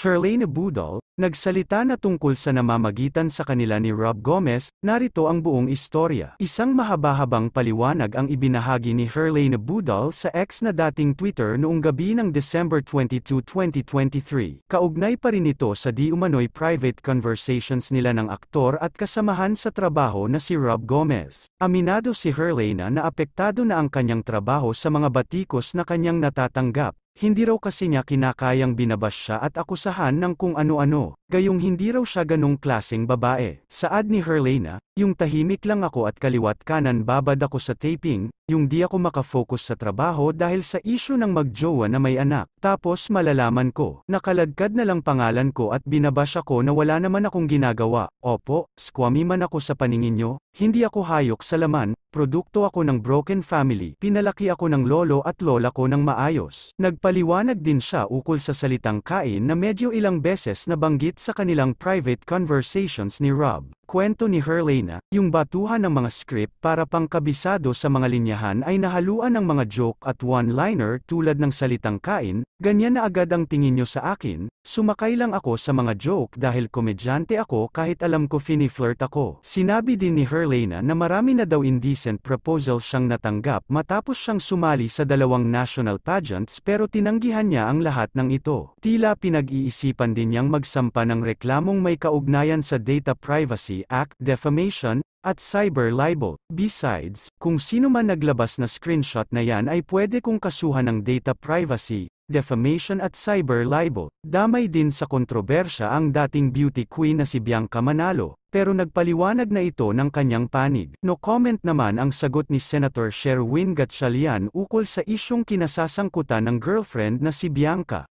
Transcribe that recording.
Charlene Budol, nagsalita na tungkol sa namamagitan sa kanila ni Rob Gomez, narito ang buong istorya. Isang mahaba-habang paliwanag ang ibinahagi ni Charlene Budol sa ex na dating Twitter noong gabi ng December 22, 2023. Kaugnay pa rin ito sa di umano'y private conversations nila ng aktor at kasamahan sa trabaho na si Rob Gomez. Aminado si Herlena na naapektado na ang kanyang trabaho sa mga batikos na kanyang natatanggap, hindi raw kasi niya kinakayang binabas siya at akusahan ng kung ano-ano. Gayong hindi raw siya ganong klaseng babae. Saad ni Herlena, yung tahimik lang ako at kaliwat kanan babad ako sa taping, yung di ako makafocus sa trabaho dahil sa isyo ng magjowa na may anak. Tapos malalaman ko, nakaladkad na lang pangalan ko at binabash ako na wala naman akong ginagawa. Opo, squammy man ako sa paningin nyo, hindi ako hayok sa laman, produkto ako ng broken family. Pinalaki ako ng lolo at lola ko ng maayos. Nagpaliwanag din siya ukol sa salitang kain na medyo ilang beses na banggit sa kanilang private conversations ni Rob. Kwento ni Hurley yung batuhan ng mga script para pangkabisado sa mga linyahan ay nahaluan ng mga joke at one-liner tulad ng salitang kain, ganyan na agad ang tingin nyo sa akin, sumakay lang ako sa mga joke dahil komedyante ako kahit alam ko fini-flirt ako. Sinabi din ni Hurley na, na marami na daw indecent proposal siyang natanggap matapos siyang sumali sa dalawang national pageants pero tinanggihan niya ang lahat ng ito. Tila pinag-iisipan din niyang magsampa ng reklamong may kaugnayan sa data privacy Act, defamation, at cyber libel. Besides, kung sino man naglabas na screenshot na yan ay pwede kong kasuhan ng data privacy, defamation at cyber libel. Damay din sa kontrobersya ang dating beauty queen na si Bianca Manalo, pero nagpaliwanag na ito ng kanyang panig. No comment naman ang sagot ni Senator Sherwin Gatchalian ukol sa isyong kinasasangkutan ng girlfriend na si Bianca.